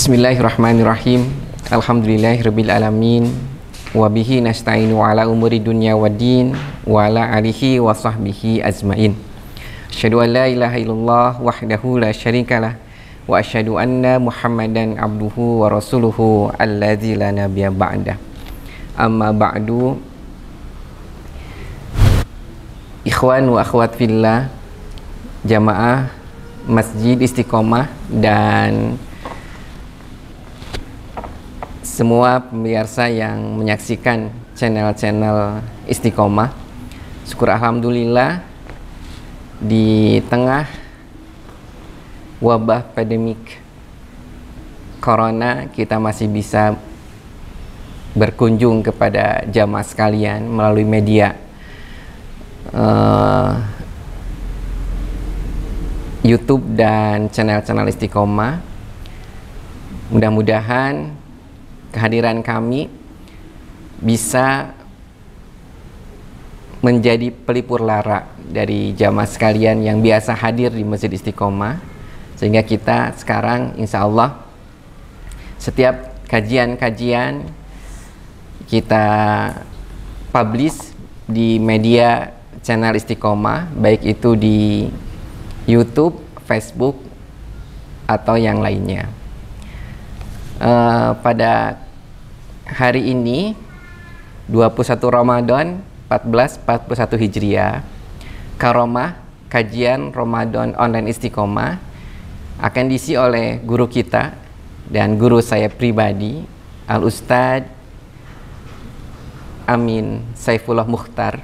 Bismillahirrahmanirrahim. Alhamdulillahirrabbilalamin. Wabihi nasta'inu ala umuri dunya wa din wa ala alihi wa sahbihi azmain. Asyadu an la ilaha illallah wahdahu la syarikalah wa asyadu anna muhammadan abduhu wa rasuluhu alladzi la nabiya ba'dah. Amma ba'du. Ikhwan wa akhwat fillah jamaah Masjid Istiqomah dan semua pemirsa yang menyaksikan channel-channel Istiqomah. Syukur alhamdulillah di tengah wabah pandemik corona kita masih bisa berkunjung kepada jamaah sekalian melalui media uh, YouTube dan channel-channel Istiqomah. Mudah-mudahan kehadiran kami bisa menjadi pelipur lara dari jamaah sekalian yang biasa hadir di Masjid Istiqomah sehingga kita sekarang insya Allah setiap kajian-kajian kita publish di media channel Istiqomah baik itu di YouTube, Facebook atau yang lainnya. Eh, pada hari ini 21 Ramadan 1441 Hijriah Karomah kajian Ramadan online istiqomah akan diisi oleh guru kita dan guru saya pribadi Al Ustad Amin Saifullah Mukhtar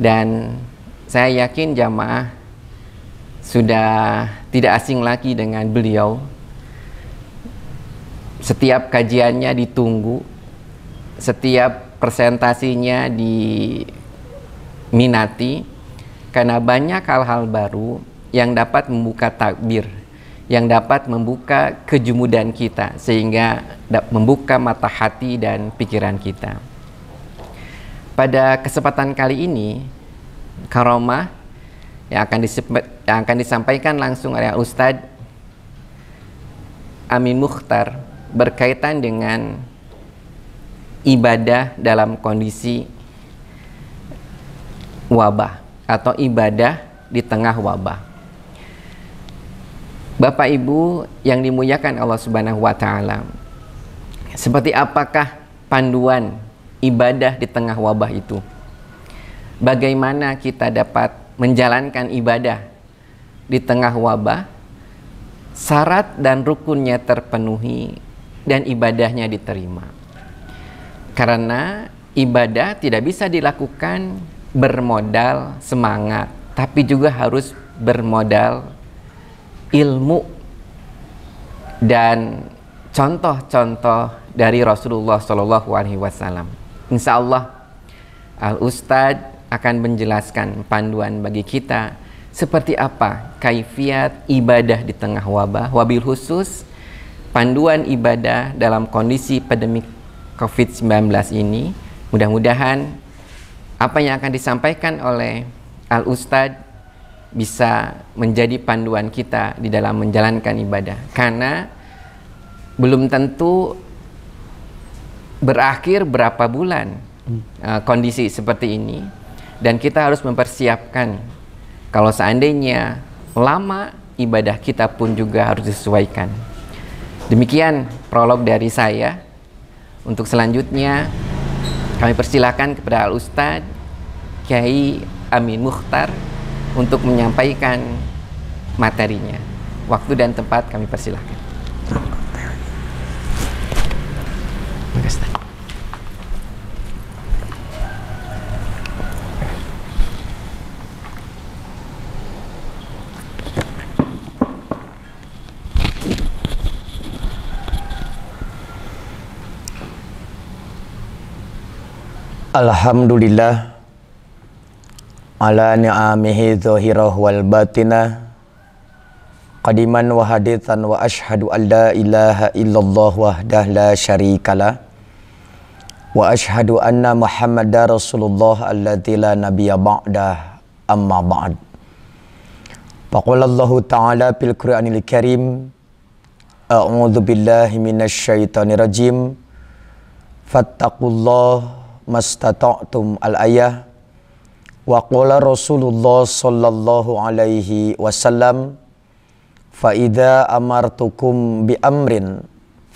dan saya yakin jamaah sudah tidak asing lagi dengan beliau setiap kajiannya ditunggu, setiap presentasinya diminati, karena banyak hal-hal baru yang dapat membuka takbir, yang dapat membuka kejumudan kita, sehingga membuka mata hati dan pikiran kita. Pada kesempatan kali ini, karomah yang akan, yang akan disampaikan langsung oleh Ustadz Amin Mukhtar berkaitan dengan ibadah dalam kondisi wabah atau ibadah di tengah wabah. Bapak Ibu yang dimuliakan Allah Subhanahu wa taala. Seperti apakah panduan ibadah di tengah wabah itu? Bagaimana kita dapat menjalankan ibadah di tengah wabah? Syarat dan rukunnya terpenuhi, dan ibadahnya diterima. Karena ibadah tidak bisa dilakukan bermodal semangat, tapi juga harus bermodal ilmu dan contoh-contoh dari Rasulullah Shallallahu Alaihi Wasallam. Insya Allah Al Ustadz akan menjelaskan panduan bagi kita seperti apa kaifiat ibadah di tengah wabah, wabil khusus panduan ibadah dalam kondisi pandemi COVID-19 ini. Mudah-mudahan apa yang akan disampaikan oleh Al Ustadz bisa menjadi panduan kita di dalam menjalankan ibadah. Karena belum tentu berakhir berapa bulan hmm. uh, kondisi seperti ini dan kita harus mempersiapkan kalau seandainya lama ibadah kita pun juga harus disesuaikan. Demikian prolog dari saya. Untuk selanjutnya kami persilahkan kepada Al Ustadz Kiai Amin Mukhtar untuk menyampaikan materinya. Waktu dan tempat kami persilahkan. Alhamdulillah ala ni'amihi zahirah wal batina qadiman wa hadithan wa ashhadu an la ilaha illallah wahdah la syarikala wa ashhadu anna Muhammad rasulullah allati la nabiya ba'dah amma ba'd faqala Allah ta'ala fil qur'anil karim a'udhu billahi minasy syaithanir rajim mastata'tum al-ayah wa qala Rasulullah sallallahu alaihi wasallam fa idza amartukum bi amrin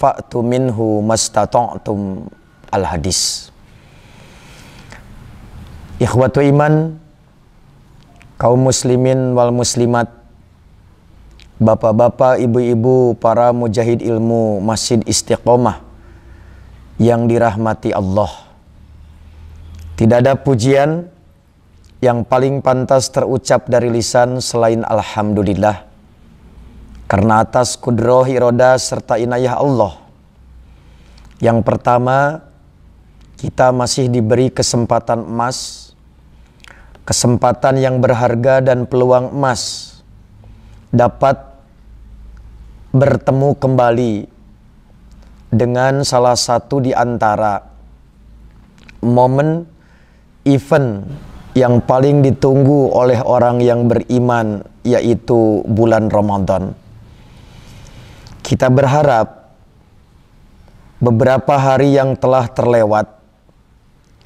fa'tu minhu mastata'tum al-hadis Ikhwatu iman kaum muslimin wal muslimat Bapak-bapak, ibu-ibu, para mujahid ilmu Masjid Istiqomah yang dirahmati Allah. Tidak ada pujian yang paling pantas terucap dari lisan selain Alhamdulillah. Karena atas kudroh, iroda, serta inayah Allah. Yang pertama, kita masih diberi kesempatan emas, kesempatan yang berharga dan peluang emas dapat bertemu kembali dengan salah satu di antara momen event yang paling ditunggu oleh orang yang beriman yaitu bulan Ramadan. Kita berharap beberapa hari yang telah terlewat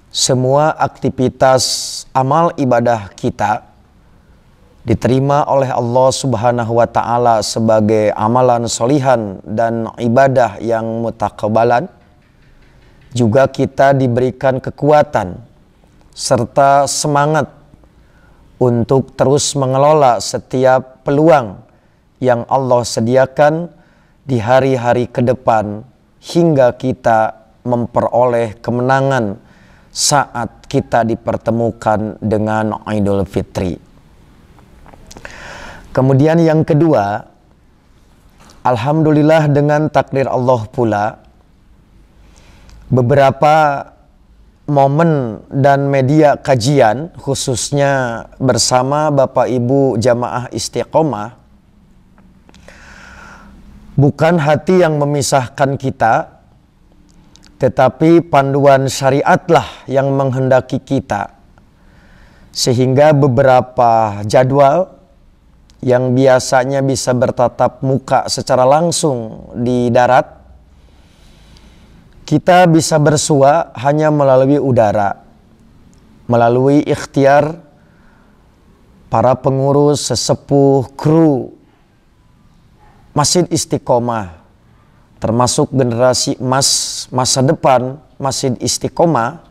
semua aktivitas amal ibadah kita diterima oleh Allah Subhanahu wa taala sebagai amalan solihan dan ibadah yang mutakabalan juga kita diberikan kekuatan serta semangat untuk terus mengelola setiap peluang yang Allah sediakan di hari-hari ke depan hingga kita memperoleh kemenangan saat kita dipertemukan dengan Idul Fitri. Kemudian yang kedua, alhamdulillah dengan takdir Allah pula beberapa momen dan media kajian khususnya bersama Bapak Ibu Jamaah Istiqomah bukan hati yang memisahkan kita tetapi panduan syariatlah yang menghendaki kita sehingga beberapa jadwal yang biasanya bisa bertatap muka secara langsung di darat kita bisa bersua hanya melalui udara, melalui ikhtiar para pengurus, sesepuh, kru, Masjid Istiqomah, termasuk generasi emas masa depan Masjid Istiqomah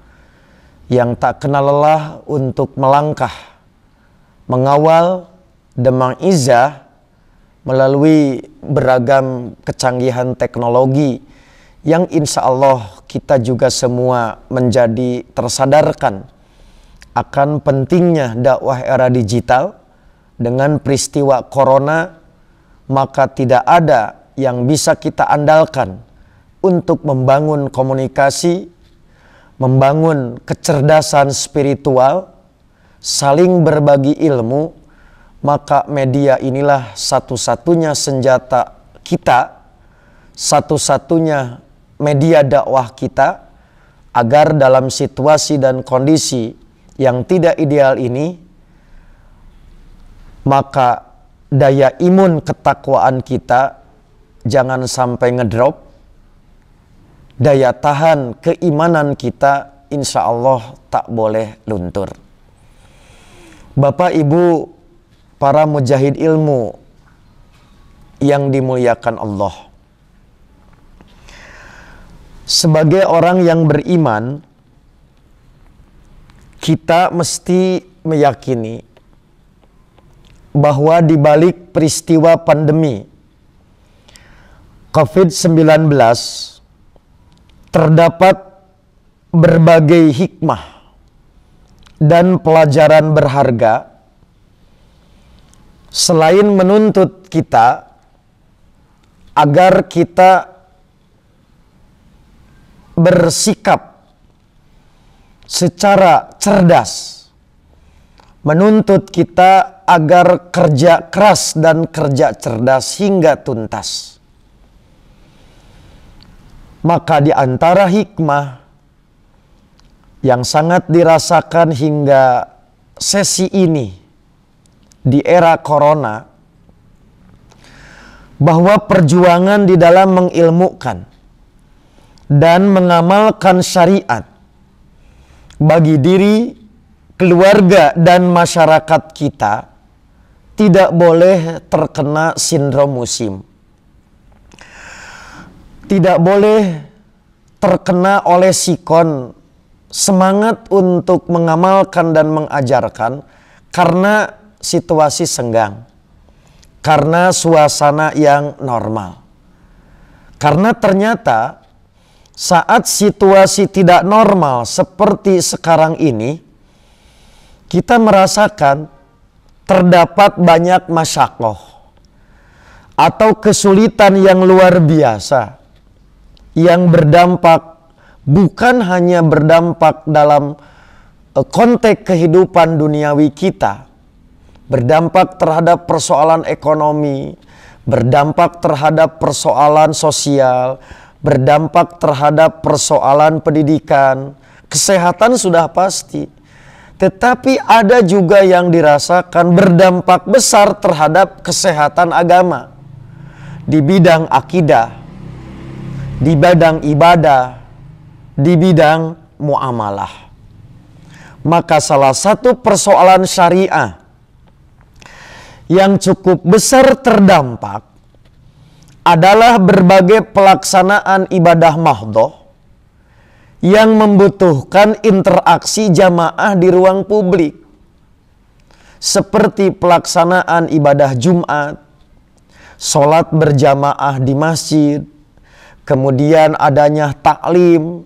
yang tak kenal lelah untuk melangkah, mengawal Demang Izah melalui beragam kecanggihan teknologi yang insya Allah kita juga semua menjadi tersadarkan akan pentingnya dakwah era digital dengan peristiwa corona maka tidak ada yang bisa kita andalkan untuk membangun komunikasi, membangun kecerdasan spiritual, saling berbagi ilmu, maka media inilah satu-satunya senjata kita, satu-satunya media dakwah kita agar dalam situasi dan kondisi yang tidak ideal ini maka daya imun ketakwaan kita jangan sampai ngedrop daya tahan keimanan kita insya Allah tak boleh luntur Bapak Ibu para mujahid ilmu yang dimuliakan Allah sebagai orang yang beriman, kita mesti meyakini bahwa di balik peristiwa pandemi COVID-19 terdapat berbagai hikmah dan pelajaran berharga selain menuntut kita agar kita bersikap secara cerdas menuntut kita agar kerja keras dan kerja cerdas hingga tuntas. Maka di antara hikmah yang sangat dirasakan hingga sesi ini di era corona bahwa perjuangan di dalam mengilmukan dan mengamalkan syariat bagi diri, keluarga, dan masyarakat kita tidak boleh terkena sindrom musim. Tidak boleh terkena oleh sikon semangat untuk mengamalkan dan mengajarkan karena situasi senggang. Karena suasana yang normal. Karena ternyata saat situasi tidak normal seperti sekarang ini, kita merasakan terdapat banyak masyakoh atau kesulitan yang luar biasa yang berdampak bukan hanya berdampak dalam e, konteks kehidupan duniawi kita, berdampak terhadap persoalan ekonomi, berdampak terhadap persoalan sosial, berdampak terhadap persoalan pendidikan, kesehatan sudah pasti. Tetapi ada juga yang dirasakan berdampak besar terhadap kesehatan agama di bidang akidah, di bidang ibadah, di bidang muamalah. Maka salah satu persoalan syariah yang cukup besar terdampak adalah berbagai pelaksanaan ibadah mahdoh yang membutuhkan interaksi jamaah di ruang publik. Seperti pelaksanaan ibadah Jumat, sholat berjamaah di masjid, kemudian adanya taklim,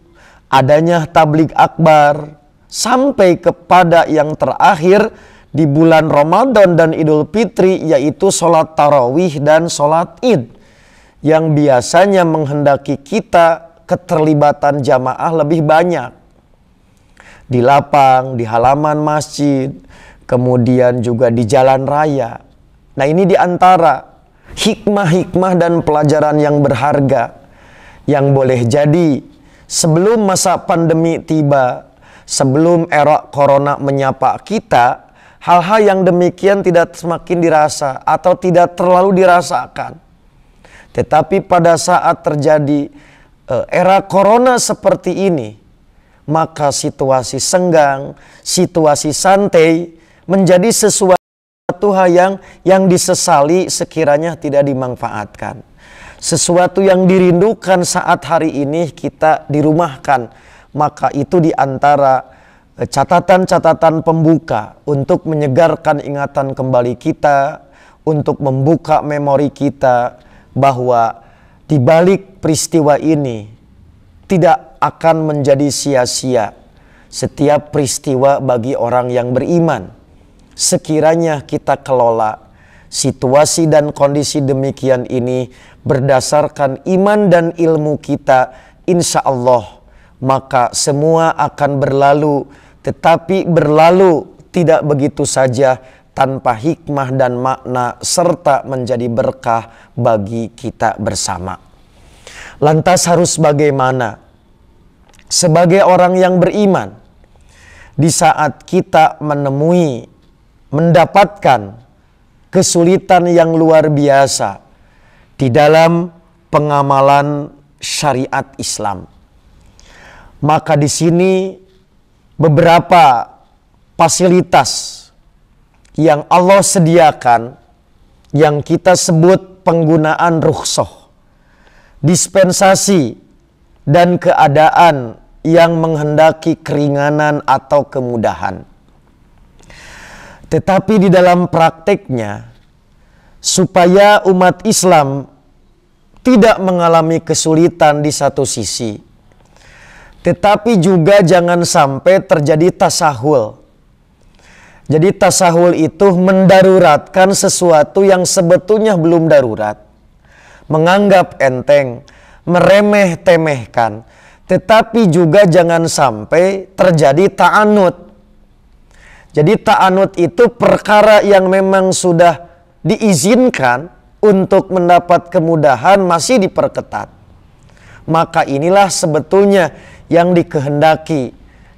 adanya tablik akbar, sampai kepada yang terakhir di bulan Ramadan dan Idul Fitri yaitu sholat tarawih dan sholat id yang biasanya menghendaki kita keterlibatan jamaah lebih banyak di lapang, di halaman masjid, kemudian juga di jalan raya. Nah, ini di antara hikmah-hikmah dan pelajaran yang berharga yang boleh jadi sebelum masa pandemi tiba, sebelum era corona menyapa kita, hal-hal yang demikian tidak semakin dirasa atau tidak terlalu dirasakan. Tetapi pada saat terjadi eh, era corona seperti ini, maka situasi senggang, situasi santai menjadi sesuatu hal yang yang disesali sekiranya tidak dimanfaatkan. Sesuatu yang dirindukan saat hari ini kita dirumahkan, maka itu diantara eh, catatan-catatan pembuka untuk menyegarkan ingatan kembali kita, untuk membuka memori kita, bahwa di balik peristiwa ini tidak akan menjadi sia-sia setiap peristiwa bagi orang yang beriman. Sekiranya kita kelola situasi dan kondisi demikian ini berdasarkan iman dan ilmu kita, insya Allah maka semua akan berlalu, tetapi berlalu tidak begitu saja tanpa hikmah dan makna serta menjadi berkah bagi kita bersama. Lantas harus bagaimana? Sebagai orang yang beriman, di saat kita menemui, mendapatkan kesulitan yang luar biasa di dalam pengamalan syariat Islam. Maka di sini beberapa fasilitas yang Allah sediakan yang kita sebut penggunaan rukhsah dispensasi dan keadaan yang menghendaki keringanan atau kemudahan tetapi di dalam prakteknya supaya umat Islam tidak mengalami kesulitan di satu sisi tetapi juga jangan sampai terjadi tasahul jadi tasahul itu mendaruratkan sesuatu yang sebetulnya belum darurat. Menganggap enteng, meremeh-temehkan. Tetapi juga jangan sampai terjadi ta'anut. Jadi ta'anut itu perkara yang memang sudah diizinkan untuk mendapat kemudahan masih diperketat. Maka inilah sebetulnya yang dikehendaki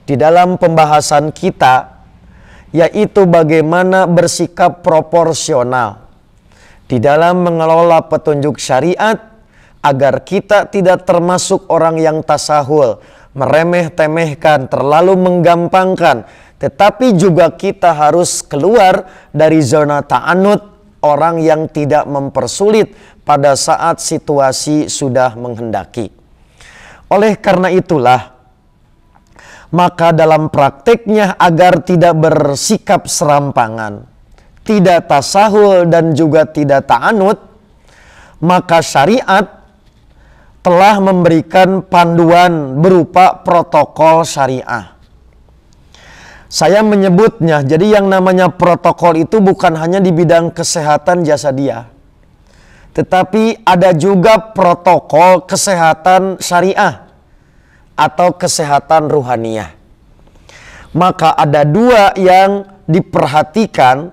di dalam pembahasan kita yaitu bagaimana bersikap proporsional di dalam mengelola petunjuk syariat agar kita tidak termasuk orang yang tasahul, meremeh-temehkan, terlalu menggampangkan, tetapi juga kita harus keluar dari zona ta'anud orang yang tidak mempersulit pada saat situasi sudah menghendaki. Oleh karena itulah maka dalam praktiknya agar tidak bersikap serampangan, tidak tasahul dan juga tidak ta'anud, maka syariat telah memberikan panduan berupa protokol syariah. Saya menyebutnya, jadi yang namanya protokol itu bukan hanya di bidang kesehatan jasa dia. Tetapi ada juga protokol kesehatan syariah atau kesehatan ruhaniah. Maka ada dua yang diperhatikan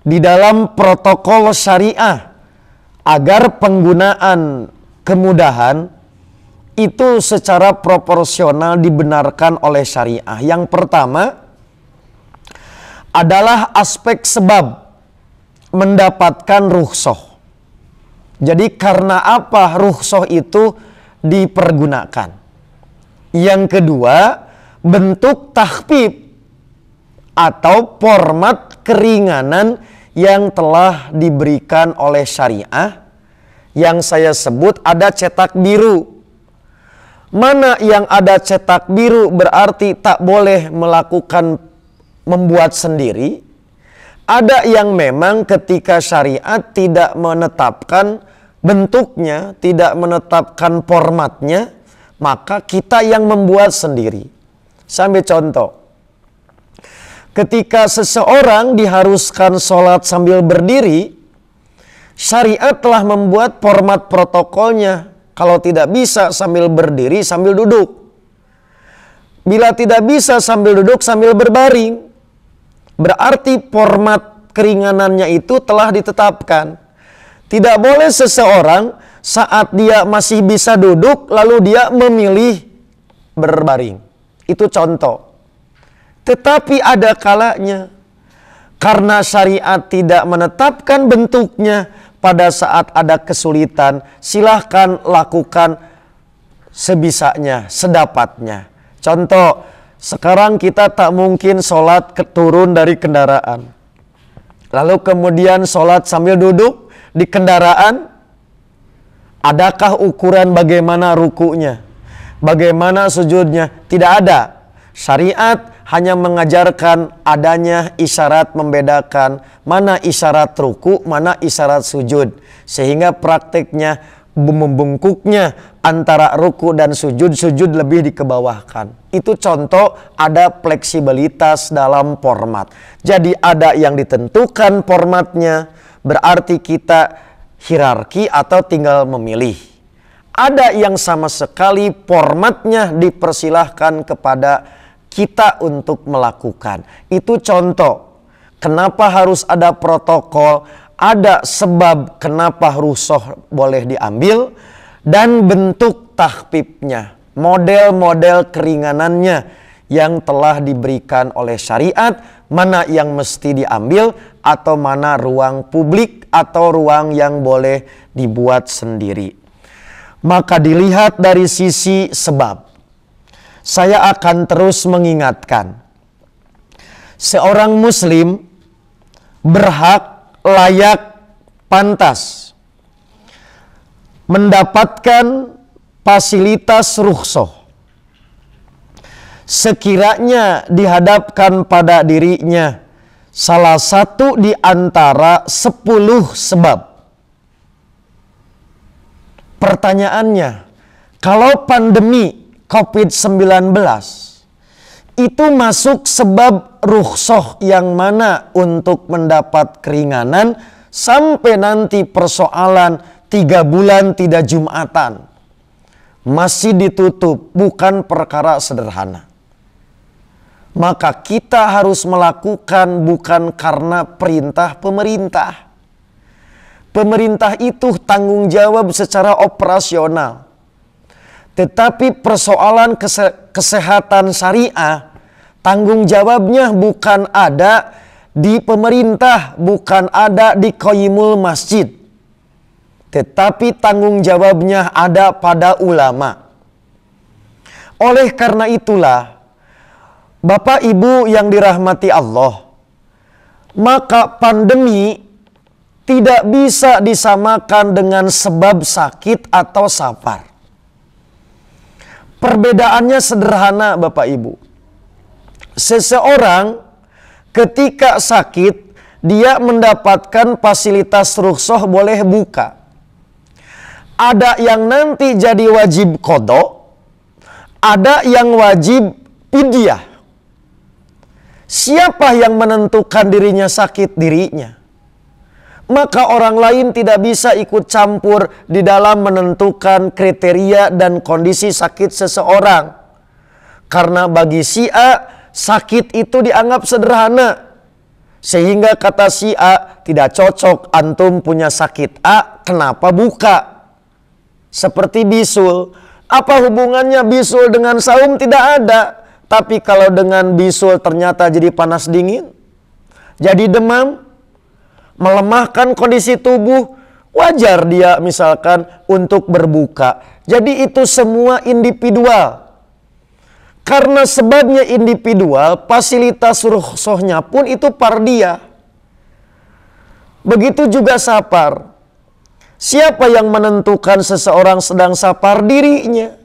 di dalam protokol syariah agar penggunaan kemudahan itu secara proporsional dibenarkan oleh syariah. Yang pertama adalah aspek sebab mendapatkan ruhsoh. Jadi karena apa ruhsoh itu dipergunakan? Yang kedua, bentuk tahpib atau format keringanan yang telah diberikan oleh syariah yang saya sebut ada cetak biru. Mana yang ada cetak biru berarti tak boleh melakukan membuat sendiri. Ada yang memang ketika syariat tidak menetapkan bentuknya, tidak menetapkan formatnya, maka kita yang membuat sendiri. Sambil contoh, ketika seseorang diharuskan sholat sambil berdiri, syariat telah membuat format protokolnya. Kalau tidak bisa sambil berdiri, sambil duduk. Bila tidak bisa sambil duduk, sambil berbaring. Berarti format keringanannya itu telah ditetapkan. Tidak boleh seseorang saat dia masih bisa duduk lalu dia memilih berbaring. Itu contoh. Tetapi ada kalanya karena syariat tidak menetapkan bentuknya pada saat ada kesulitan, silahkan lakukan sebisanya, sedapatnya. Contoh, sekarang kita tak mungkin sholat keturun dari kendaraan. Lalu kemudian sholat sambil duduk di kendaraan, Adakah ukuran bagaimana rukunya? Bagaimana sujudnya? Tidak ada. Syariat hanya mengajarkan adanya isyarat membedakan mana isyarat ruku, mana isyarat sujud. Sehingga praktiknya membungkuknya antara ruku dan sujud, sujud lebih dikebawahkan. Itu contoh ada fleksibilitas dalam format. Jadi ada yang ditentukan formatnya, berarti kita hierarki atau tinggal memilih. Ada yang sama sekali formatnya dipersilahkan kepada kita untuk melakukan. Itu contoh. Kenapa harus ada protokol? Ada sebab kenapa rusuh boleh diambil dan bentuk tahpibnya, model-model keringanannya yang telah diberikan oleh syariat, mana yang mesti diambil atau mana ruang publik atau ruang yang boleh dibuat sendiri. Maka dilihat dari sisi sebab. Saya akan terus mengingatkan. Seorang muslim berhak, layak, pantas mendapatkan fasilitas rukhsah sekiranya dihadapkan pada dirinya salah satu di antara sepuluh sebab. Pertanyaannya, kalau pandemi COVID-19 itu masuk sebab ruhsoh yang mana untuk mendapat keringanan sampai nanti persoalan tiga bulan tidak jumatan masih ditutup bukan perkara sederhana maka kita harus melakukan bukan karena perintah pemerintah. Pemerintah itu tanggung jawab secara operasional. Tetapi persoalan kese kesehatan syariah, tanggung jawabnya bukan ada di pemerintah, bukan ada di koyimul masjid. Tetapi tanggung jawabnya ada pada ulama. Oleh karena itulah, Bapak Ibu yang dirahmati Allah, maka pandemi tidak bisa disamakan dengan sebab sakit atau safar. Perbedaannya sederhana, Bapak Ibu. Seseorang ketika sakit, dia mendapatkan fasilitas rukshoh boleh buka. Ada yang nanti jadi wajib kodok, ada yang wajib pidyah Siapa yang menentukan dirinya sakit dirinya? Maka orang lain tidak bisa ikut campur di dalam menentukan kriteria dan kondisi sakit seseorang. Karena bagi si A, sakit itu dianggap sederhana. Sehingga kata si A tidak cocok antum punya sakit A, kenapa buka? Seperti bisul, apa hubungannya bisul dengan saum tidak ada tapi kalau dengan bisul ternyata jadi panas dingin, jadi demam, melemahkan kondisi tubuh, wajar dia misalkan untuk berbuka. Jadi itu semua individual. Karena sebabnya individual, fasilitas ruhsohnya pun itu pardia. Begitu juga sapar. Siapa yang menentukan seseorang sedang sapar dirinya?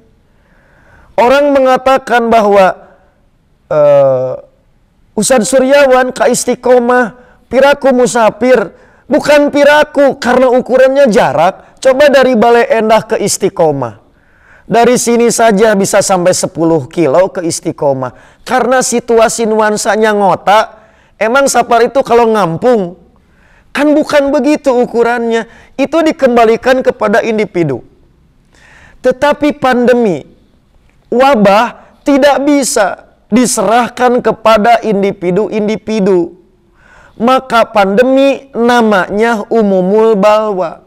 Orang mengatakan bahwa uh, eh, Ustadz Suryawan istiqomah piraku musafir bukan piraku karena ukurannya jarak coba dari Balai Endah ke istiqomah dari sini saja bisa sampai 10 kilo ke istiqomah karena situasi nuansanya ngota emang sapar itu kalau ngampung kan bukan begitu ukurannya itu dikembalikan kepada individu tetapi pandemi wabah tidak bisa diserahkan kepada individu-individu. Maka pandemi namanya umumul balwa.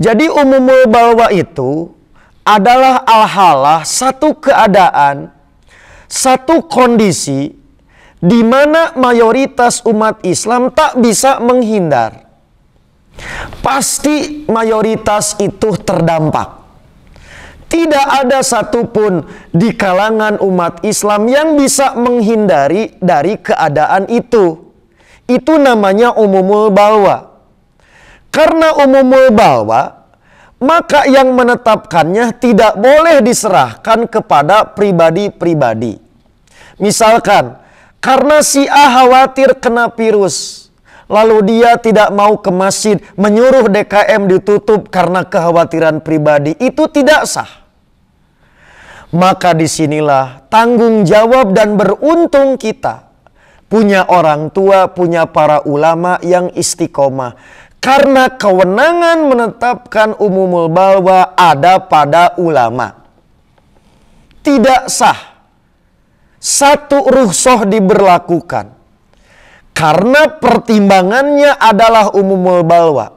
Jadi umumul balwa itu adalah alhalah satu keadaan, satu kondisi di mana mayoritas umat Islam tak bisa menghindar. Pasti mayoritas itu terdampak tidak ada satupun di kalangan umat Islam yang bisa menghindari dari keadaan itu. Itu namanya umumul balwa. Karena umumul balwa, maka yang menetapkannya tidak boleh diserahkan kepada pribadi-pribadi. Misalkan, karena si A khawatir kena virus, Lalu dia tidak mau ke masjid, menyuruh DKM ditutup karena kekhawatiran pribadi. Itu tidak sah. Maka disinilah tanggung jawab dan beruntung kita. Punya orang tua, punya para ulama yang istiqomah. Karena kewenangan menetapkan umumul balwa ada pada ulama. Tidak sah. Satu ruhsoh diberlakukan karena pertimbangannya adalah umumul balwa.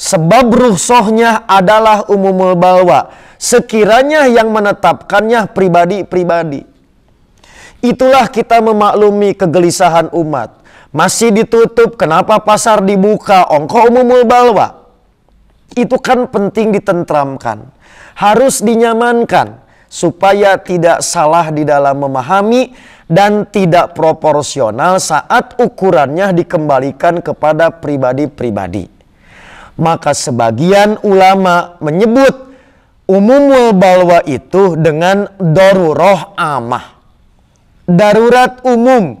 Sebab ruhsohnya adalah umumul balwa. Sekiranya yang menetapkannya pribadi-pribadi. Itulah kita memaklumi kegelisahan umat. Masih ditutup, kenapa pasar dibuka? Ongko umumul balwa. Itu kan penting ditentramkan. Harus dinyamankan supaya tidak salah di dalam memahami dan tidak proporsional saat ukurannya dikembalikan kepada pribadi-pribadi. Maka sebagian ulama menyebut umumul balwa itu dengan daruroh amah. Darurat umum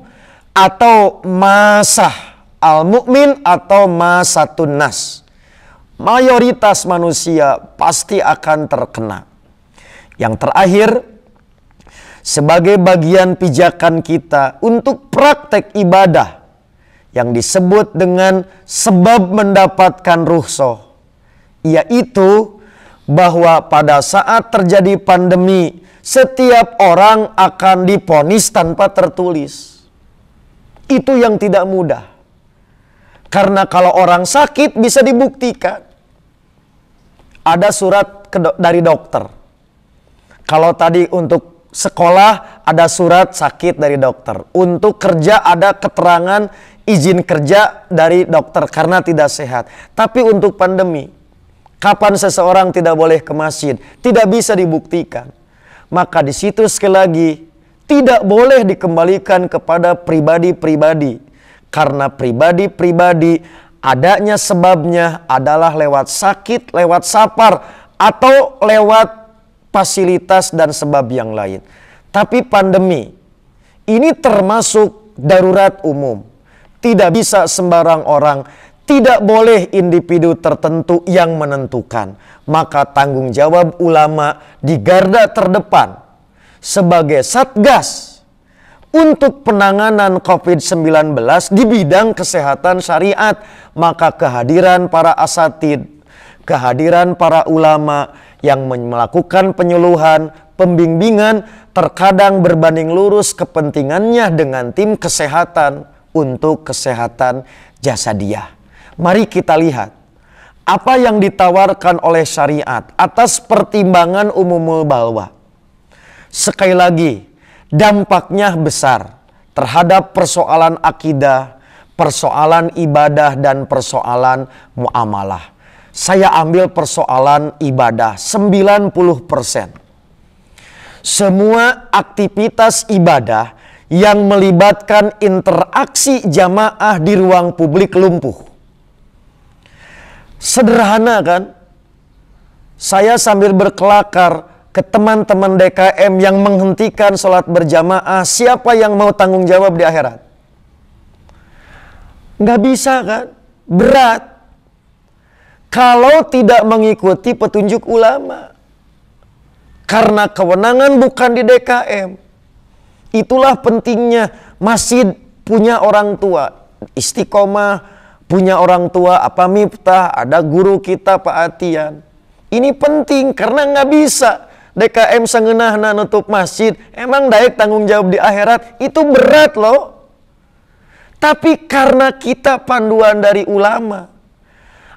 atau masah al-mu'min atau masatun nas. Mayoritas manusia pasti akan terkena. Yang terakhir, sebagai bagian pijakan kita untuk praktek ibadah yang disebut dengan sebab mendapatkan ruhso, yaitu bahwa pada saat terjadi pandemi setiap orang akan diponis tanpa tertulis itu yang tidak mudah karena kalau orang sakit bisa dibuktikan ada surat dari dokter kalau tadi untuk sekolah ada surat sakit dari dokter. Untuk kerja ada keterangan izin kerja dari dokter karena tidak sehat. Tapi untuk pandemi, kapan seseorang tidak boleh ke masjid, tidak bisa dibuktikan. Maka di situ sekali lagi tidak boleh dikembalikan kepada pribadi-pribadi. Karena pribadi-pribadi adanya sebabnya adalah lewat sakit, lewat sapar, atau lewat fasilitas dan sebab yang lain. Tapi pandemi ini termasuk darurat umum. Tidak bisa sembarang orang, tidak boleh individu tertentu yang menentukan. Maka tanggung jawab ulama di garda terdepan sebagai satgas untuk penanganan COVID-19 di bidang kesehatan syariat, maka kehadiran para asatid, kehadiran para ulama, yang melakukan penyuluhan, pembimbingan, terkadang berbanding lurus kepentingannya dengan tim kesehatan untuk kesehatan jasa dia. Mari kita lihat apa yang ditawarkan oleh syariat atas pertimbangan umumul balwa. Sekali lagi, dampaknya besar terhadap persoalan akidah, persoalan ibadah, dan persoalan muamalah saya ambil persoalan ibadah 90%. Semua aktivitas ibadah yang melibatkan interaksi jamaah di ruang publik lumpuh. Sederhana kan? Saya sambil berkelakar ke teman-teman DKM yang menghentikan sholat berjamaah, siapa yang mau tanggung jawab di akhirat? Nggak bisa kan? Berat kalau tidak mengikuti petunjuk ulama. Karena kewenangan bukan di DKM. Itulah pentingnya masjid punya orang tua. Istiqomah punya orang tua. Apa miftah, ada guru kita Pak Atian. Ini penting karena nggak bisa. DKM sengenah nutup masjid. Emang daik tanggung jawab di akhirat. Itu berat loh. Tapi karena kita panduan dari ulama'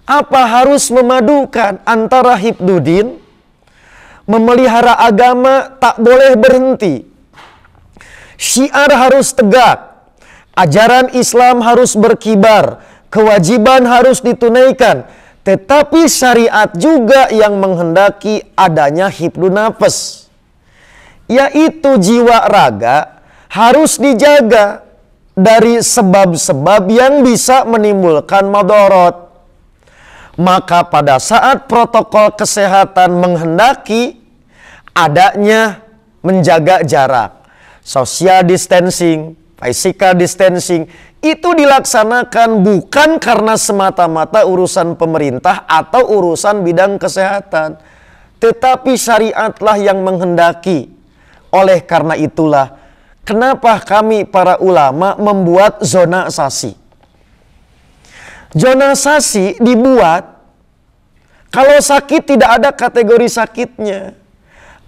Apa harus memadukan antara hibdudin, memelihara agama tak boleh berhenti. Syiar harus tegak, ajaran Islam harus berkibar, kewajiban harus ditunaikan, tetapi syariat juga yang menghendaki adanya hibdu nafas. Yaitu jiwa raga harus dijaga dari sebab-sebab yang bisa menimbulkan madorot. Maka pada saat protokol kesehatan menghendaki adanya menjaga jarak, social distancing, physical distancing, itu dilaksanakan bukan karena semata-mata urusan pemerintah atau urusan bidang kesehatan, tetapi syariatlah yang menghendaki. Oleh karena itulah, kenapa kami para ulama membuat zona asasi. Jonasasi dibuat kalau sakit tidak ada kategori sakitnya.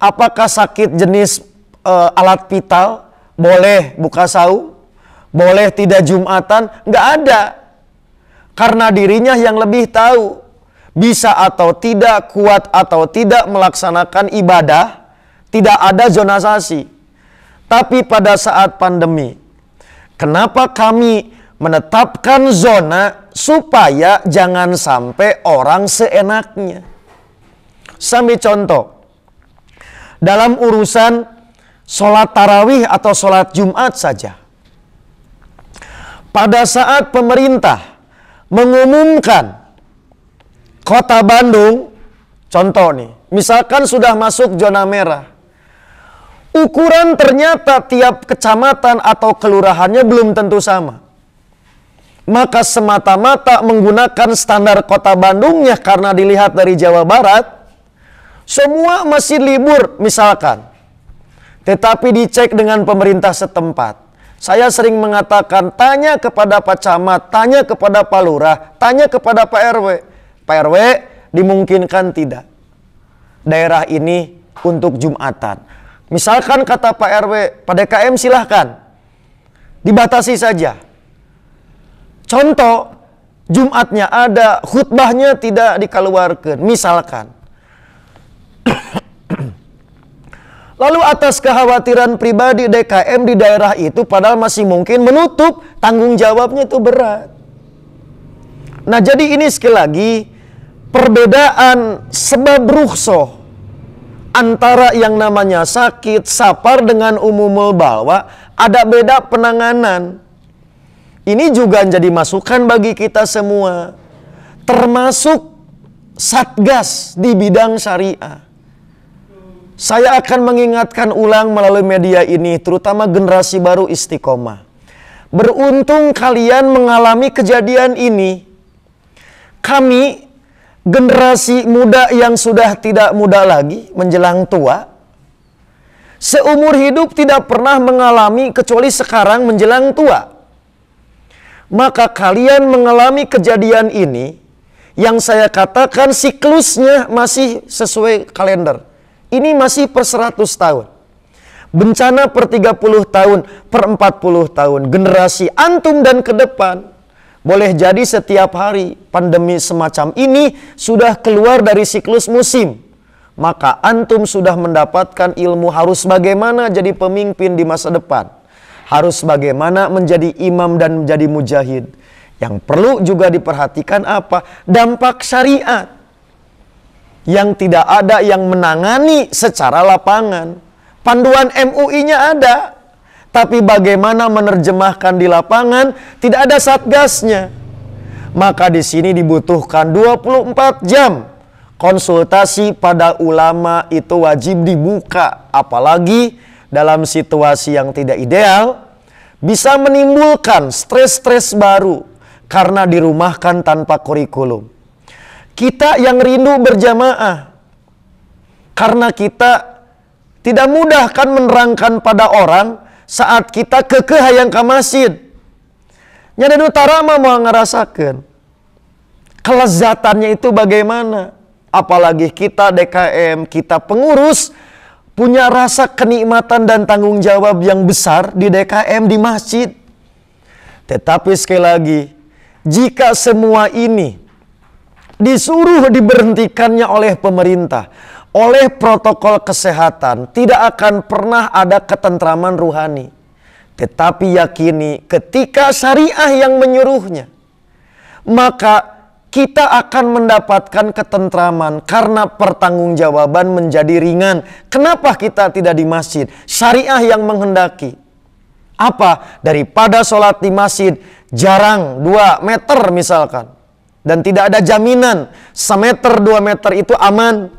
Apakah sakit jenis e, alat vital? Boleh buka sahur, Boleh tidak jumatan? Enggak ada. Karena dirinya yang lebih tahu. Bisa atau tidak, kuat atau tidak melaksanakan ibadah. Tidak ada zonasasi. Tapi pada saat pandemi. Kenapa kami menetapkan zona supaya jangan sampai orang seenaknya. Sambil contoh, dalam urusan sholat tarawih atau sholat Jumat saja. Pada saat pemerintah mengumumkan kota Bandung, contoh nih, misalkan sudah masuk zona merah, ukuran ternyata tiap kecamatan atau kelurahannya belum tentu sama maka semata-mata menggunakan standar kota Bandungnya karena dilihat dari Jawa Barat, semua masih libur misalkan. Tetapi dicek dengan pemerintah setempat. Saya sering mengatakan tanya kepada Pak Camat, tanya kepada Pak Lurah, tanya kepada Pak RW. Pak RW dimungkinkan tidak daerah ini untuk Jumatan. Misalkan kata Pak RW, pada KM silahkan dibatasi saja. Contoh, Jumatnya ada, khutbahnya tidak dikeluarkan. Misalkan. Lalu atas kekhawatiran pribadi DKM di daerah itu padahal masih mungkin menutup tanggung jawabnya itu berat. Nah jadi ini sekali lagi perbedaan sebab ruhsoh antara yang namanya sakit, sapar dengan umumul bawa ada beda penanganan. Ini juga menjadi masukan bagi kita semua. Termasuk satgas di bidang syariah. Saya akan mengingatkan ulang melalui media ini, terutama generasi baru istiqomah. Beruntung kalian mengalami kejadian ini. Kami, generasi muda yang sudah tidak muda lagi, menjelang tua, seumur hidup tidak pernah mengalami kecuali sekarang menjelang tua maka kalian mengalami kejadian ini yang saya katakan siklusnya masih sesuai kalender. Ini masih per 100 tahun. Bencana per 30 tahun, per 40 tahun, generasi antum dan ke depan. Boleh jadi setiap hari pandemi semacam ini sudah keluar dari siklus musim. Maka antum sudah mendapatkan ilmu harus bagaimana jadi pemimpin di masa depan harus bagaimana menjadi imam dan menjadi mujahid. Yang perlu juga diperhatikan apa? Dampak syariat. Yang tidak ada yang menangani secara lapangan. Panduan MUI-nya ada. Tapi bagaimana menerjemahkan di lapangan, tidak ada satgasnya. Maka di sini dibutuhkan 24 jam konsultasi pada ulama itu wajib dibuka apalagi dalam situasi yang tidak ideal bisa menimbulkan stres-stres baru karena dirumahkan tanpa kurikulum. Kita yang rindu berjamaah karena kita tidak mudah kan menerangkan pada orang saat kita kekeh hayang ke masjid. Nyada utara mau ngerasakan. Kelezatannya itu bagaimana? Apalagi kita DKM, kita pengurus, punya rasa kenikmatan dan tanggung jawab yang besar di DKM di masjid. Tetapi sekali lagi, jika semua ini disuruh diberhentikannya oleh pemerintah, oleh protokol kesehatan, tidak akan pernah ada ketentraman ruhani. Tetapi yakini ketika syariah yang menyuruhnya, maka kita akan mendapatkan ketentraman karena pertanggungjawaban menjadi ringan. Kenapa kita tidak di masjid? Syariah yang menghendaki. Apa? Daripada sholat di masjid jarang 2 meter misalkan. Dan tidak ada jaminan semeter 2 meter itu aman.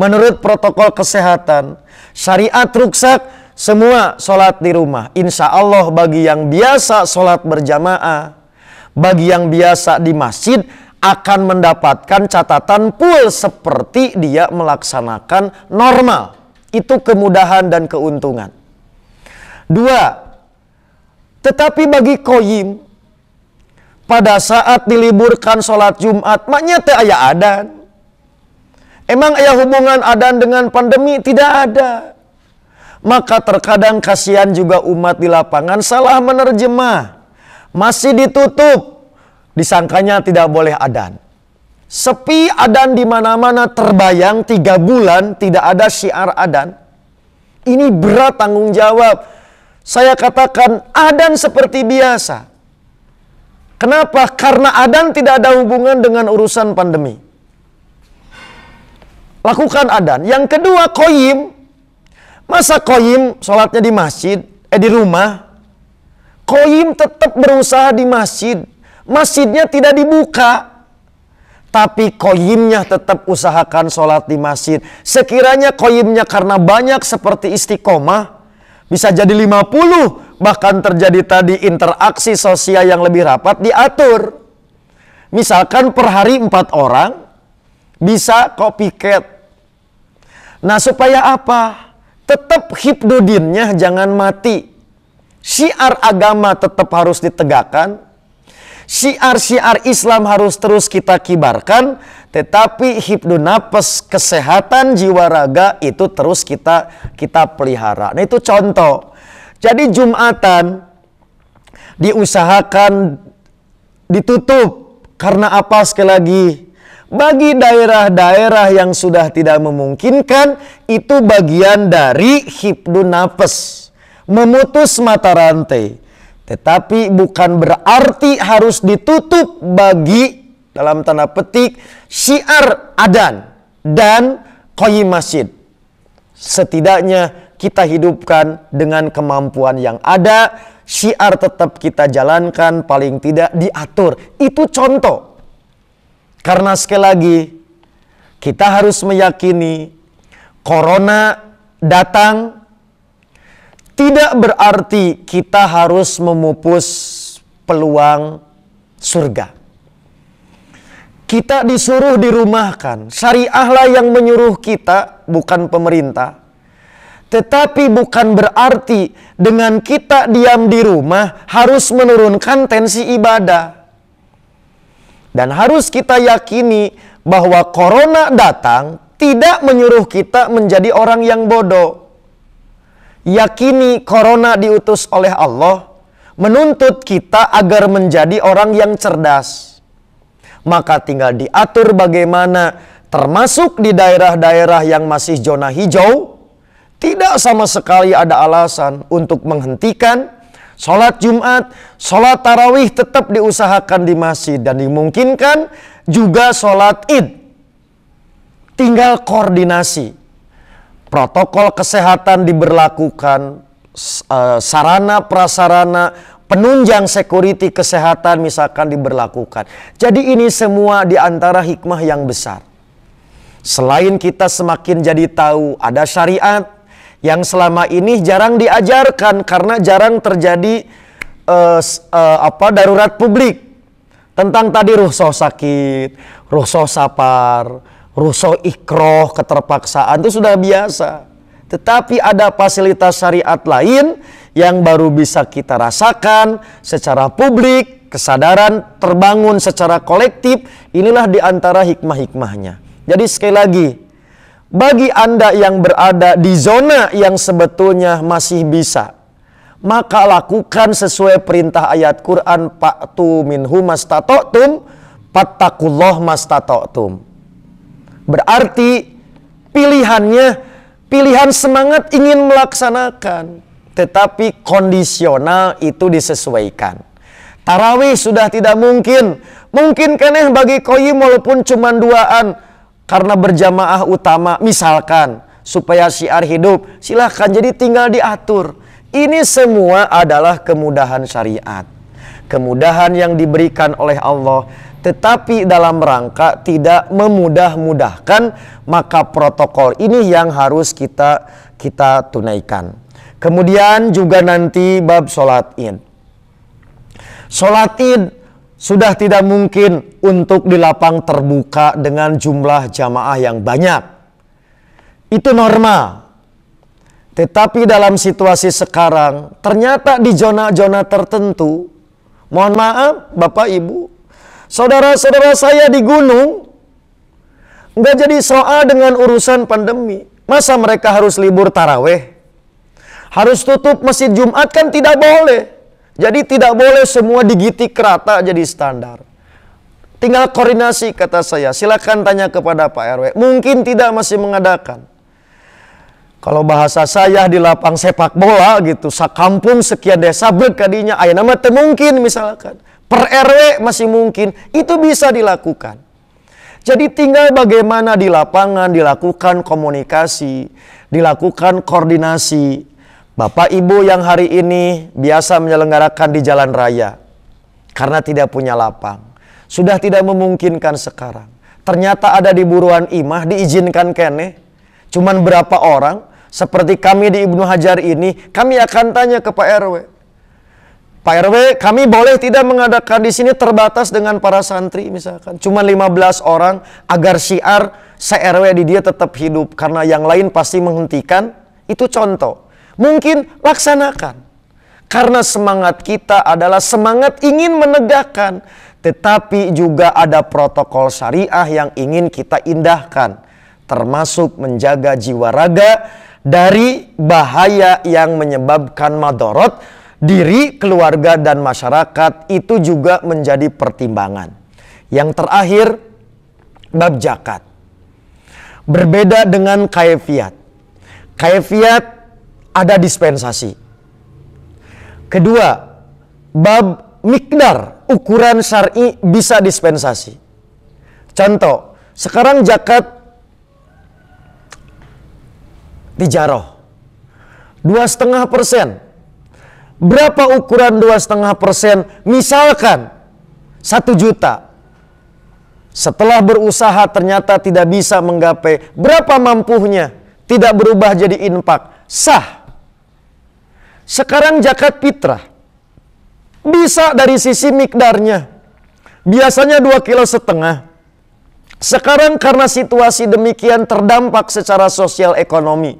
Menurut protokol kesehatan, syariat ruksak semua sholat di rumah. Insya Allah bagi yang biasa sholat berjamaah, bagi yang biasa di masjid, akan mendapatkan catatan pool seperti dia melaksanakan normal. Itu kemudahan dan keuntungan. Dua, tetapi bagi koyim, pada saat diliburkan sholat Jumat, maknya teh ayah adan. Emang ayah hubungan adan dengan pandemi? Tidak ada. Maka terkadang kasihan juga umat di lapangan salah menerjemah. Masih ditutup disangkanya tidak boleh adan. Sepi adan di mana-mana terbayang tiga bulan tidak ada syiar adan. Ini berat tanggung jawab. Saya katakan adan seperti biasa. Kenapa? Karena adan tidak ada hubungan dengan urusan pandemi. Lakukan adan. Yang kedua koyim. Masa koyim sholatnya di masjid? Eh di rumah? Koyim tetap berusaha di masjid Masjidnya tidak dibuka. Tapi koyimnya tetap usahakan sholat di masjid. Sekiranya koyimnya karena banyak seperti istiqomah. Bisa jadi 50. Bahkan terjadi tadi interaksi sosial yang lebih rapat diatur. Misalkan per hari 4 orang. Bisa copycat. Nah supaya apa? Tetap hipdudinnya jangan mati. Syiar agama tetap harus ditegakkan Siar-siar Islam harus terus kita kibarkan tetapi hibdu nafas kesehatan jiwa raga itu terus kita kita pelihara nah itu contoh jadi jumatan diusahakan ditutup karena apa sekali lagi bagi daerah-daerah yang sudah tidak memungkinkan itu bagian dari hibdu nafas memutus mata rantai tetapi bukan berarti harus ditutup bagi dalam tanda petik syiar adan dan koyi masjid. Setidaknya kita hidupkan dengan kemampuan yang ada, syiar tetap kita jalankan paling tidak diatur. Itu contoh. Karena sekali lagi kita harus meyakini corona datang tidak berarti kita harus memupus peluang surga. Kita disuruh dirumahkan. Syariahlah yang menyuruh kita, bukan pemerintah. Tetapi bukan berarti dengan kita diam di rumah harus menurunkan tensi ibadah. Dan harus kita yakini bahwa corona datang tidak menyuruh kita menjadi orang yang bodoh yakini corona diutus oleh Allah menuntut kita agar menjadi orang yang cerdas. Maka tinggal diatur bagaimana termasuk di daerah-daerah yang masih zona hijau tidak sama sekali ada alasan untuk menghentikan Sholat Jumat, sholat tarawih tetap diusahakan di masjid dan dimungkinkan juga sholat id. Tinggal koordinasi protokol kesehatan diberlakukan, e, sarana prasarana penunjang security kesehatan misalkan diberlakukan. Jadi ini semua di antara hikmah yang besar. Selain kita semakin jadi tahu ada syariat yang selama ini jarang diajarkan karena jarang terjadi uh, uh, apa darurat publik tentang tadi ruh sakit, ruh sapar, Rusuh ikroh, keterpaksaan itu sudah biasa. Tetapi ada fasilitas syariat lain yang baru bisa kita rasakan secara publik, kesadaran terbangun secara kolektif. Inilah di antara hikmah-hikmahnya. Jadi sekali lagi, bagi Anda yang berada di zona yang sebetulnya masih bisa, maka lakukan sesuai perintah ayat Quran, Pak tu minhu mastatotum, fattakullah mastatotum. Berarti pilihannya pilihan semangat ingin melaksanakan, tetapi kondisional itu disesuaikan. Tarawih sudah tidak mungkin. Mungkin keneh bagi koi walaupun cuma duaan. Karena berjamaah utama misalkan. Supaya syiar hidup. Silahkan jadi tinggal diatur. Ini semua adalah kemudahan syariat. Kemudahan yang diberikan oleh Allah tetapi dalam rangka tidak memudah-mudahkan maka protokol ini yang harus kita kita tunaikan. Kemudian juga nanti bab sholat id. Sholat id sudah tidak mungkin untuk di lapang terbuka dengan jumlah jamaah yang banyak. Itu normal. Tetapi dalam situasi sekarang, ternyata di zona-zona tertentu, mohon maaf Bapak Ibu, Saudara-saudara saya di gunung nggak jadi soal dengan urusan pandemi. Masa mereka harus libur taraweh? Harus tutup masjid Jumat kan tidak boleh. Jadi tidak boleh semua digitik rata jadi standar. Tinggal koordinasi kata saya. Silakan tanya kepada Pak RW. Mungkin tidak masih mengadakan. Kalau bahasa saya di lapang sepak bola gitu, sekampung sekian desa berkadinya, ayah nama temungkin misalkan per RW masih mungkin, itu bisa dilakukan. Jadi tinggal bagaimana di lapangan dilakukan komunikasi, dilakukan koordinasi. Bapak Ibu yang hari ini biasa menyelenggarakan di jalan raya karena tidak punya lapang. Sudah tidak memungkinkan sekarang. Ternyata ada di buruan imah diizinkan kene. Cuman berapa orang seperti kami di Ibnu Hajar ini, kami akan tanya ke Pak RW. Pak RW, kami boleh tidak mengadakan di sini terbatas dengan para santri misalkan. Cuma 15 orang agar siar, se-RW di dia tetap hidup. Karena yang lain pasti menghentikan. Itu contoh. Mungkin laksanakan. Karena semangat kita adalah semangat ingin menegakkan. Tetapi juga ada protokol syariah yang ingin kita indahkan. Termasuk menjaga jiwa raga dari bahaya yang menyebabkan madorot Diri, keluarga, dan masyarakat itu juga menjadi pertimbangan. Yang terakhir, bab jakat Berbeda dengan kaifiat. Kaifiat ada dispensasi. Kedua, bab mikdar, ukuran syar'i bisa dispensasi. Contoh, sekarang jakat tijaroh dua setengah persen Berapa ukuran dua setengah persen? Misalkan satu juta. Setelah berusaha ternyata tidak bisa menggapai. Berapa mampunya? Tidak berubah jadi infak. Sah. Sekarang jaket fitrah. Bisa dari sisi mikdarnya. Biasanya dua kilo setengah. Sekarang karena situasi demikian terdampak secara sosial ekonomi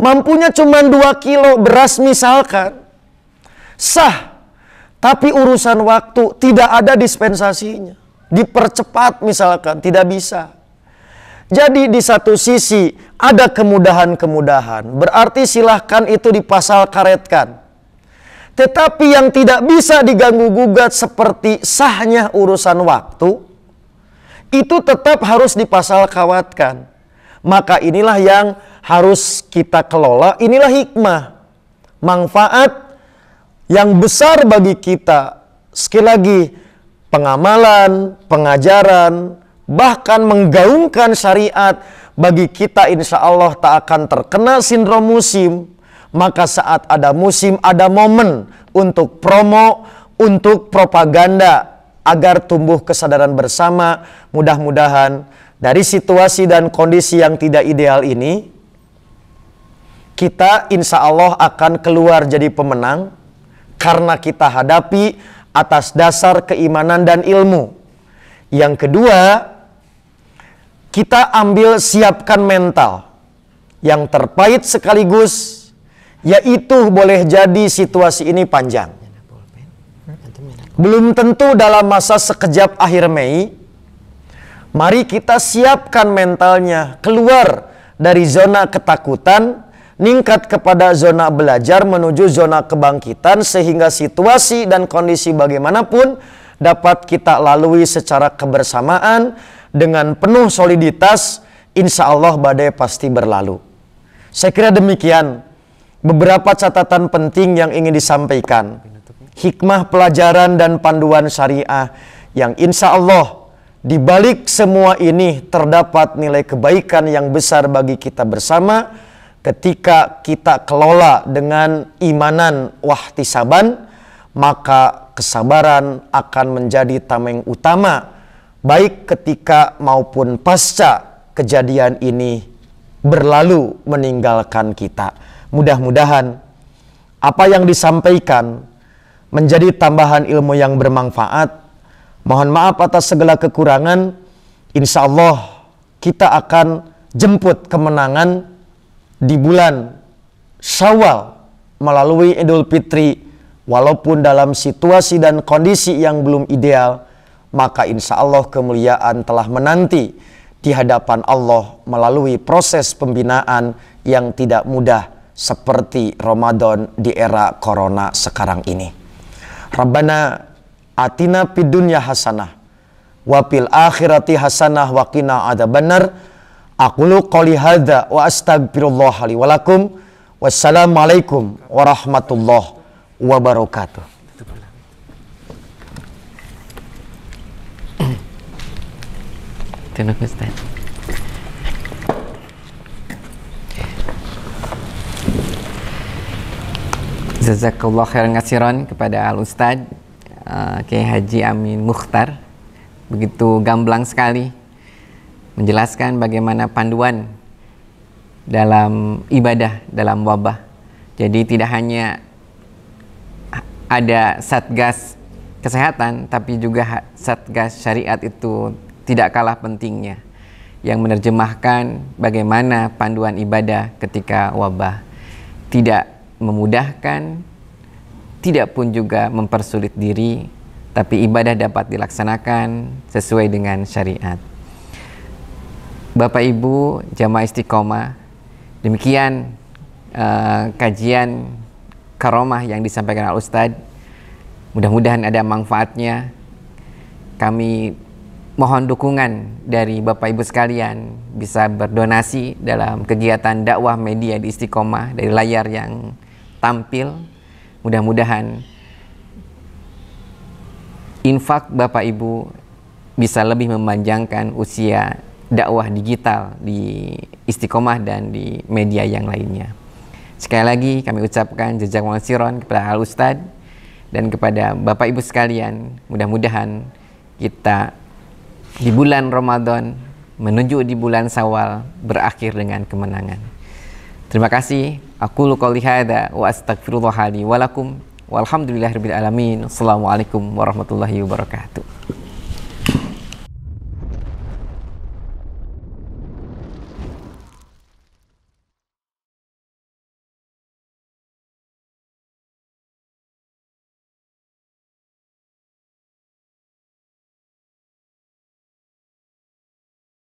mampunya cuma 2 kilo beras misalkan, sah. Tapi urusan waktu tidak ada dispensasinya. Dipercepat misalkan, tidak bisa. Jadi di satu sisi ada kemudahan-kemudahan. Berarti silahkan itu dipasal karetkan. Tetapi yang tidak bisa diganggu gugat seperti sahnya urusan waktu, itu tetap harus dipasal kawatkan. Maka inilah yang harus kita kelola. Inilah hikmah, manfaat yang besar bagi kita. Sekali lagi, pengamalan, pengajaran, bahkan menggaungkan syariat bagi kita insya Allah tak akan terkena sindrom musim. Maka saat ada musim, ada momen untuk promo, untuk propaganda agar tumbuh kesadaran bersama. Mudah-mudahan dari situasi dan kondisi yang tidak ideal ini, kita insya Allah akan keluar jadi pemenang karena kita hadapi atas dasar keimanan dan ilmu. Yang kedua, kita ambil siapkan mental yang terpahit sekaligus yaitu boleh jadi situasi ini panjang. Belum tentu dalam masa sekejap akhir Mei, mari kita siapkan mentalnya keluar dari zona ketakutan ningkat kepada zona belajar menuju zona kebangkitan sehingga situasi dan kondisi bagaimanapun dapat kita lalui secara kebersamaan dengan penuh soliditas insya Allah badai pasti berlalu saya kira demikian beberapa catatan penting yang ingin disampaikan hikmah pelajaran dan panduan syariah yang insya Allah di balik semua ini terdapat nilai kebaikan yang besar bagi kita bersama ketika kita kelola dengan imanan wahtisaban maka kesabaran akan menjadi tameng utama baik ketika maupun pasca kejadian ini berlalu meninggalkan kita mudah-mudahan apa yang disampaikan menjadi tambahan ilmu yang bermanfaat mohon maaf atas segala kekurangan insya Allah kita akan jemput kemenangan di bulan Syawal melalui Idul Fitri walaupun dalam situasi dan kondisi yang belum ideal maka insya Allah kemuliaan telah menanti di hadapan Allah melalui proses pembinaan yang tidak mudah seperti Ramadan di era corona sekarang ini. Rabbana atina pidunya hasanah wa fil akhirati hasanah wakina ada benar. Aqulu qawli hadza wa astagfirullah li wa lakum. Wassalamualaikum warahmatullahi wabarakatuh. Tunuk Ustaz. Jazakallah khairan ngasiron kepada Al Ustaz uh, Kiai Haji Amin Mukhtar. Begitu gamblang sekali menjelaskan bagaimana panduan dalam ibadah dalam wabah. Jadi tidak hanya ada satgas kesehatan tapi juga satgas syariat itu tidak kalah pentingnya yang menerjemahkan bagaimana panduan ibadah ketika wabah. Tidak memudahkan, tidak pun juga mempersulit diri, tapi ibadah dapat dilaksanakan sesuai dengan syariat. Bapak Ibu jamaah istiqomah, demikian uh, kajian karomah yang disampaikan Al Ustadz. Mudah-mudahan ada manfaatnya. Kami mohon dukungan dari Bapak Ibu sekalian bisa berdonasi dalam kegiatan dakwah media di Istiqomah dari layar yang tampil. Mudah-mudahan infak Bapak Ibu bisa lebih memanjangkan usia dakwah digital di Istiqomah dan di media yang lainnya. Sekali lagi kami ucapkan jejak Siron kepada Al Ustad dan kepada Bapak Ibu sekalian. Mudah-mudahan kita di bulan Ramadan menuju di bulan Sawal berakhir dengan kemenangan. Terima kasih. Aku luka lihada wa astagfirullah walakum wa Assalamualaikum warahmatullahi wabarakatuh.